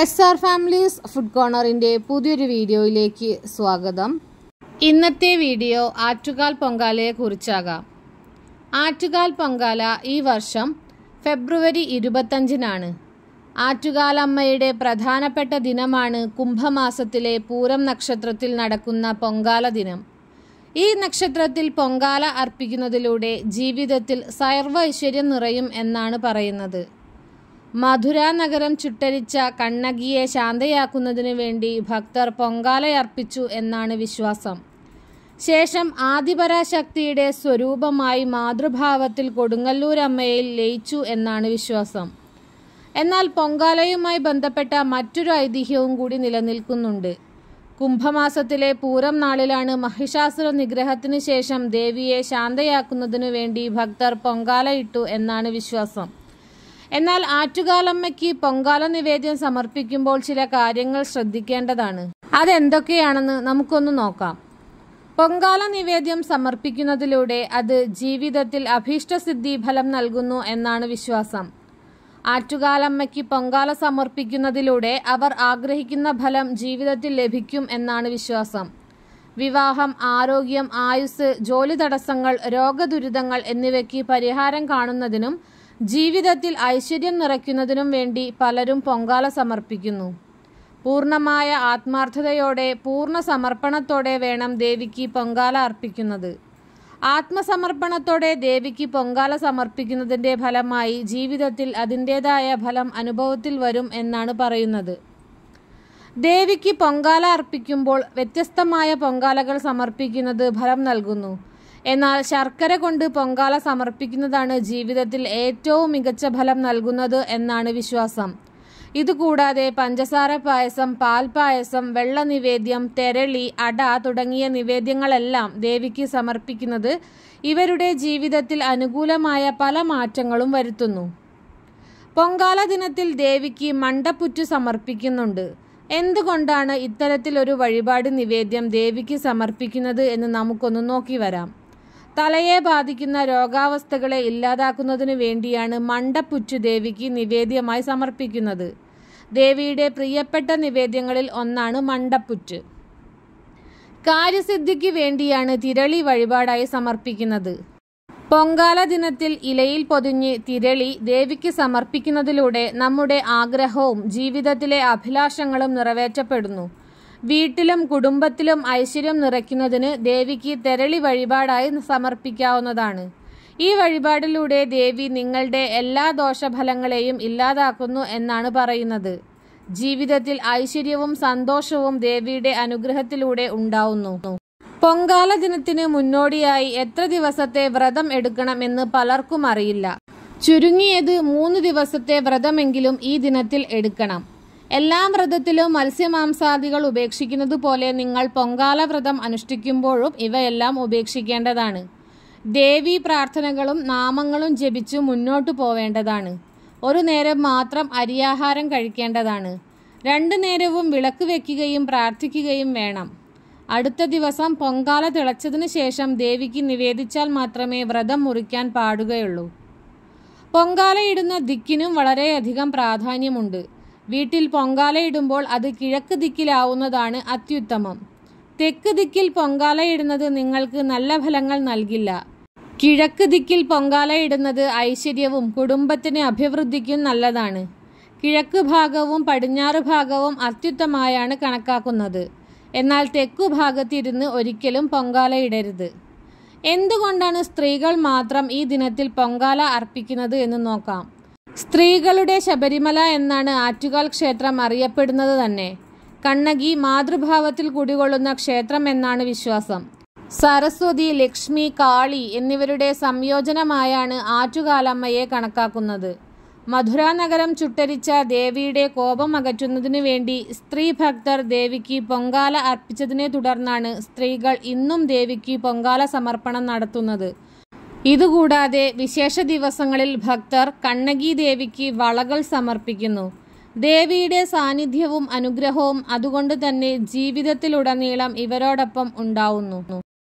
S R families food കോർണറിൻ്റെ പുതിയൊരു വീഡിയോയിലേക്ക് സ്വാഗതം ഇന്നത്തെ വീഡിയോ ആറ്റുകാൽ കുറിച്ചാകാം ആറ്റുകാൽ പൊങ്കാല ഈ വർഷം ഫെബ്രുവരി ഇരുപത്തഞ്ചിനാണ് ആറ്റുകാലമ്മയുടെ പ്രധാനപ്പെട്ട ദിനമാണ് കുംഭമാസത്തിലെ പൂരം നക്ഷത്രത്തിൽ നടക്കുന്ന പൊങ്കാല ദിനം ഈ നക്ഷത്രത്തിൽ പൊങ്കാല അർപ്പിക്കുന്നതിലൂടെ ജീവിതത്തിൽ സർവ്വ ഐശ്വര്യം നിറയും എന്നാണ് പറയുന്നത് മധുരാനഗരം നഗരം ചുട്ടരിച്ച കണ്ണകിയെ ശാന്തയാക്കുന്നതിനു വേണ്ടി ഭക്തർ പൊങ്കാലയർപ്പിച്ചു എന്നാണ് വിശ്വാസം ശേഷം ആദിപരാശക്തിയുടെ സ്വരൂപമായി മാതൃഭാവത്തിൽ കൊടുങ്ങല്ലൂരമ്മയിൽ ലയിച്ചു എന്നാണ് വിശ്വാസം എന്നാൽ പൊങ്കാലയുമായി ബന്ധപ്പെട്ട മറ്റൊരു ഐതിഹ്യവും കൂടി നിലനിൽക്കുന്നുണ്ട് കുംഭമാസത്തിലെ പൂരം നാളിലാണ് മഹിഷാസുര നിഗ്രഹത്തിനു ശേഷം ദേവിയെ ശാന്തയാക്കുന്നതിനു വേണ്ടി ഭക്തർ പൊങ്കാലയിട്ടു എന്നാണ് വിശ്വാസം എന്നാൽ ആറ്റുകാലമ്മയ്ക്ക് പൊങ്കാല നിവേദ്യം സമർപ്പിക്കുമ്പോൾ ചില കാര്യങ്ങൾ ശ്രദ്ധിക്കേണ്ടതാണ് അതെന്തൊക്കെയാണെന്ന് നമുക്കൊന്ന് നോക്കാം പൊങ്കാല നിവേദ്യം സമർപ്പിക്കുന്നതിലൂടെ അത് ജീവിതത്തിൽ അഭീഷ്ടസിദ്ധി ഫലം നൽകുന്നു എന്നാണ് വിശ്വാസം ആറ്റുകാലമ്മയ്ക്ക് പൊങ്കാല സമർപ്പിക്കുന്നതിലൂടെ അവർ ആഗ്രഹിക്കുന്ന ഫലം ജീവിതത്തിൽ ലഭിക്കും എന്നാണ് വിശ്വാസം വിവാഹം ആരോഗ്യം ആയുസ് ജോലി തടസ്സങ്ങൾ രോഗദുരിതങ്ങൾ എന്നിവയ്ക്ക് പരിഹാരം കാണുന്നതിനും ജീവിതത്തിൽ ഐശ്വര്യം നിറയ്ക്കുന്നതിനും വേണ്ടി പലരും പൊങ്കാല സമർപ്പിക്കുന്നു പൂർണ്ണമായ ആത്മാർത്ഥതയോടെ പൂർണ്ണ സമർപ്പണത്തോടെ വേണം ദേവിക്ക് പൊങ്കാല അർപ്പിക്കുന്നത് ആത്മസമർപ്പണത്തോടെ ദേവിക്ക് പൊങ്കാല സമർപ്പിക്കുന്നതിൻ്റെ ഫലമായി ജീവിതത്തിൽ അതിൻ്റേതായ ഫലം അനുഭവത്തിൽ വരും എന്നാണ് പറയുന്നത് ദേവിക്ക് പൊങ്കാല അർപ്പിക്കുമ്പോൾ വ്യത്യസ്തമായ പൊങ്കാലകൾ സമർപ്പിക്കുന്നത് ഫലം നൽകുന്നു എന്നാൽ ശർക്കര കൊണ്ട് പൊങ്കാല സമർപ്പിക്കുന്നതാണ് ജീവിതത്തിൽ ഏറ്റവും മികച്ച ഫലം നൽകുന്നത് എന്നാണ് വിശ്വാസം ഇതുകൂടാതെ പഞ്ചസാര പായസം പാൽപായസം വെള്ള നിവേദ്യം തെരളി അട തുടങ്ങിയ നിവേദ്യങ്ങളെല്ലാം ദേവിക്ക് സമർപ്പിക്കുന്നത് ഇവരുടെ ജീവിതത്തിൽ അനുകൂലമായ പല മാറ്റങ്ങളും വരുത്തുന്നു പൊങ്കാല ദിനത്തിൽ ദേവിക്ക് മണ്ടപ്പുറ്റു സമർപ്പിക്കുന്നുണ്ട് എന്തുകൊണ്ടാണ് ഇത്തരത്തിലൊരു വഴിപാട് നിവേദ്യം ദേവിക്ക് സമർപ്പിക്കുന്നത് എന്ന് നമുക്കൊന്ന് നോക്കി വരാം തലയെ ബാധിക്കുന്ന രോഗാവസ്ഥകളെ ഇല്ലാതാക്കുന്നതിനു വേണ്ടിയാണ് മണ്ടപ്പുറ്റു ദേവിക്ക് നിവേദ്യമായി സമർപ്പിക്കുന്നത് ദേവിയുടെ പ്രിയപ്പെട്ട നിവേദ്യങ്ങളിൽ ഒന്നാണ് മണ്ടപ്പുറ്റ് കാര്യസിദ്ധിക്ക് വേണ്ടിയാണ് തിരളി വഴിപാടായി സമർപ്പിക്കുന്നത് പൊങ്കാല ദിനത്തിൽ ഇലയിൽ പൊതിഞ്ഞ് തിരളി ദേവിക്ക് സമർപ്പിക്കുന്നതിലൂടെ നമ്മുടെ ആഗ്രഹവും ജീവിതത്തിലെ അഭിലാഷങ്ങളും നിറവേറ്റപ്പെടുന്നു വീട്ടിലും കുടുംബത്തിലും ഐശ്വര്യം നിറയ്ക്കുന്നതിന് ദേവിക്ക് തെരളി വഴിപാടായി സമർപ്പിക്കാവുന്നതാണ് ഈ വഴിപാടിലൂടെ ദേവി നിങ്ങളുടെ എല്ലാ ദോഷഫലങ്ങളെയും ഇല്ലാതാക്കുന്നു എന്നാണ് പറയുന്നത് ജീവിതത്തിൽ ഐശ്വര്യവും സന്തോഷവും ദേവിയുടെ അനുഗ്രഹത്തിലൂടെ ഉണ്ടാവുന്നു പൊങ്കാല ദിനത്തിന് മുന്നോടിയായി എത്ര ദിവസത്തെ വ്രതം എടുക്കണമെന്ന് പലർക്കും അറിയില്ല ചുരുങ്ങിയത് മൂന്ന് ദിവസത്തെ വ്രതമെങ്കിലും ഈ ദിനത്തിൽ എടുക്കണം എല്ലാ വ്രതത്തിലും മത്സ്യമാംസാദികൾ ഉപേക്ഷിക്കുന്നത് പോലെ നിങ്ങൾ പൊങ്കാല വ്രതം അനുഷ്ഠിക്കുമ്പോഴും ഇവയെല്ലാം ഉപേക്ഷിക്കേണ്ടതാണ് ദേവി പ്രാർത്ഥനകളും നാമങ്ങളും ജപിച്ചു മുന്നോട്ടു പോവേണ്ടതാണ് ഒരു നേരം മാത്രം അരിയാഹാരം കഴിക്കേണ്ടതാണ് രണ്ടു നേരവും വിളക്ക് വയ്ക്കുകയും പ്രാർത്ഥിക്കുകയും വേണം അടുത്ത ദിവസം പൊങ്കാല തിളച്ചതിന് ശേഷം ദേവിക്ക് നിവേദിച്ചാൽ മാത്രമേ വ്രതം മുറിക്കാൻ പാടുകയുള്ളൂ പൊങ്കാലയിടുന്ന ദിക്കിനും വളരെയധികം പ്രാധാന്യമുണ്ട് വീട്ടിൽ പൊങ്കാലയിടുമ്പോൾ അത് കിഴക്ക് ദിക്കിലാവുന്നതാണ് അത്യുത്തമം തെക്ക് ദിക്കിൽ പൊങ്കാലയിടുന്നത് നിങ്ങൾക്ക് നല്ല ഫലങ്ങൾ നൽകില്ല കിഴക്ക് ദിക്കിൽ പൊങ്കാലയിടുന്നത് ഐശ്വര്യവും കുടുംബത്തിന് അഭിവൃദ്ധിക്കും നല്ലതാണ് കിഴക്ക് ഭാഗവും പടിഞ്ഞാറ് ഭാഗവും അത്യുത്തമായാണ് കണക്കാക്കുന്നത് എന്നാൽ തെക്കു ഭാഗത്തിരുന്ന് ഒരിക്കലും പൊങ്കാലയിടരുത് എന്തുകൊണ്ടാണ് സ്ത്രീകൾ മാത്രം ഈ ദിനത്തിൽ പൊങ്കാല അർപ്പിക്കുന്നത് എന്ന് നോക്കാം സ്ത്രീകളുടെ ശബരിമല എന്നാണ് ആറ്റുകാൽ ക്ഷേത്രം അറിയപ്പെടുന്നത് തന്നെ കണ്ണകി മാതൃഭാവത്തിൽ കുടികൊള്ളുന്ന ക്ഷേത്രം എന്നാണ് വിശ്വാസം സരസ്വതി ലക്ഷ്മി കാളി എന്നിവരുടെ സംയോജനമായാണ് ആറ്റുകാലമ്മയെ കണക്കാക്കുന്നത് മധുരാനഗരം ചുട്ടരിച്ച ദേവിയുടെ കോപം അകറ്റുന്നതിനു വേണ്ടി സ്ത്രീ ഭക്തർ ദേവിക്ക് പൊങ്കാല അർപ്പിച്ചതിനെ തുടർന്നാണ് സ്ത്രീകൾ ഇന്നും ദേവിക്ക് പൊങ്കാല സമർപ്പണം നടത്തുന്നത് ഇതുകൂടാതെ വിശേഷ ദിവസങ്ങളിൽ ഭക്തർ കണ്ണകി ദേവിക്ക് വളകൾ സമർപ്പിക്കുന്നു ദേവിയുടെ സാന്നിധ്യവും അനുഗ്രഹവും അതുകൊണ്ട് തന്നെ ജീവിതത്തിലുടനീളം ഇവരോടൊപ്പം ഉണ്ടാവുന്നു